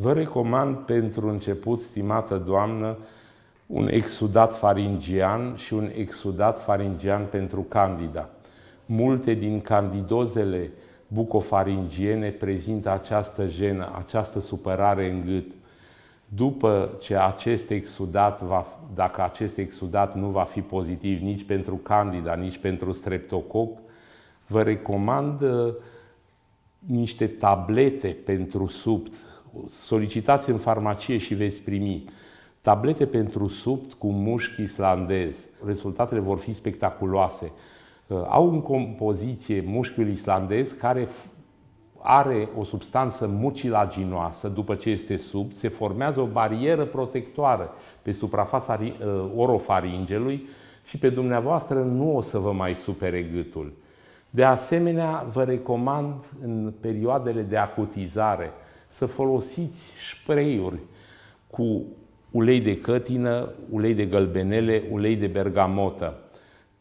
Vă recomand pentru început, stimată doamnă, un exudat faringian și un exudat faringian pentru candida. Multe din candidozele bucofaringiene prezintă această jenă, această supărare în gât. După ce acest exudat va, dacă acest exudat nu va fi pozitiv nici pentru candida, nici pentru streptococ, vă recomand uh, niște tablete pentru subt solicitați în farmacie și veți primi tablete pentru subt cu mușchi islandez. Rezultatele vor fi spectaculoase. Uh, au în compoziție mușchiul islandez care are o substanță mucilaginoasă după ce este sub, se formează o barieră protectoară pe suprafața uh, orofaringelui și pe dumneavoastră nu o să vă mai supere gâtul. De asemenea, vă recomand în perioadele de acutizare, să folosiți spray-uri cu ulei de cătină, ulei de gălbenele, ulei de bergamotă.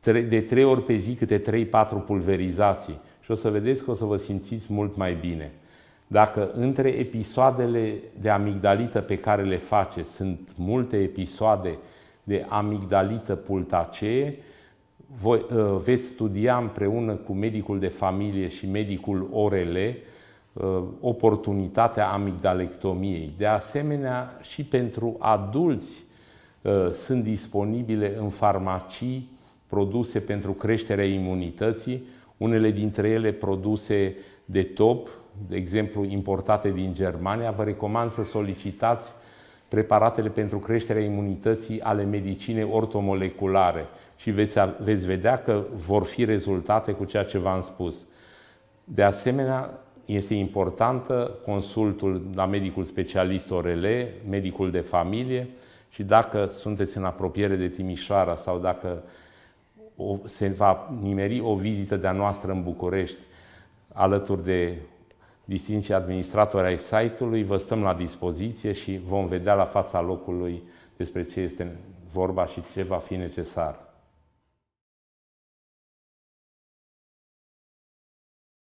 De trei ori pe zi câte 3-4 pulverizații și o să vedeți că o să vă simțiți mult mai bine. Dacă între episoadele de amigdalită pe care le faceți sunt multe episoade de amigdalită pultacee, voi, ă, veți studia împreună cu medicul de familie și medicul orele Uh, oportunitatea amigdalectomiei. De asemenea, și pentru adulți uh, sunt disponibile în farmacii produse pentru creșterea imunității, unele dintre ele produse de top, de exemplu importate din Germania. Vă recomand să solicitați preparatele pentru creșterea imunității ale medicinei ortomoleculare și veți, veți vedea că vor fi rezultate cu ceea ce v-am spus. De asemenea, este importantă consultul la medicul specialist ORL, medicul de familie și dacă sunteți în apropiere de Timișoara sau dacă se va nimeri o vizită de-a noastră în București alături de distinții administratori ai site-ului, vă stăm la dispoziție și vom vedea la fața locului despre ce este vorba și ce va fi necesar.